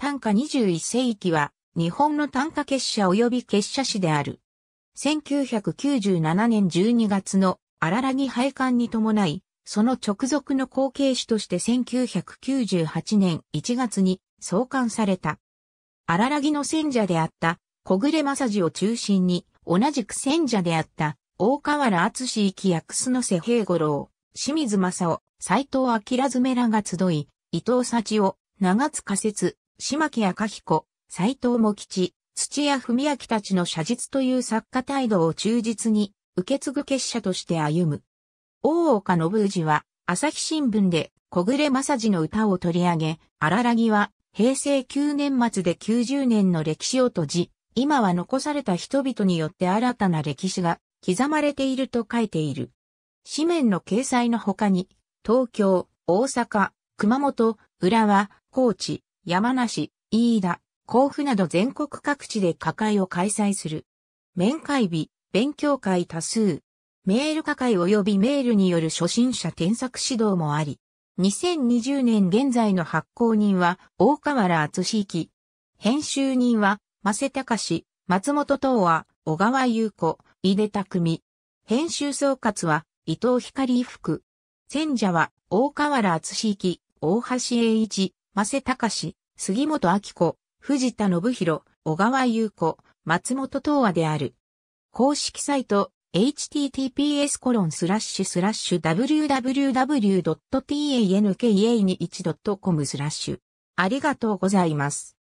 単価21世紀は、日本の単価結社及び結社史である。1997年12月の荒らぎ廃刊に伴い、その直属の後継史として1998年1月に創刊された。荒らぎの戦者であった小暮正治を中心に、同じく戦者であった大河原厚志行き楠瀬平五郎、清水正夫、斎藤明詰らが集い、伊藤幸を長津仮説、島木赤彦、斎藤茂吉、土屋文明たちの写実という作家態度を忠実に受け継ぐ結社として歩む。大岡信氏は朝日新聞で小暮正治の歌を取り上げ、荒らぎは平成9年末で90年の歴史を閉じ、今は残された人々によって新たな歴史が刻まれていると書いている。紙面の掲載の他に、東京、大阪、熊本、浦和、高知、山梨、飯田、甲府など全国各地で課会を開催する。面会日、勉強会多数。メール課会及びメールによる初心者添削指導もあり、2020年現在の発行人は大河原厚之。編集人は、マセタカシ、松本東和、小川優子、井出匠。編集総括は、伊藤光福。選者は、大河原厚之、大橋栄一、マセタカシ、杉本明子、藤田信弘、小川優子、松本東和である。公式サイト、https コロンスラッシュスラッシュ www.tanka21.com スラッシュ。ありがとうございます。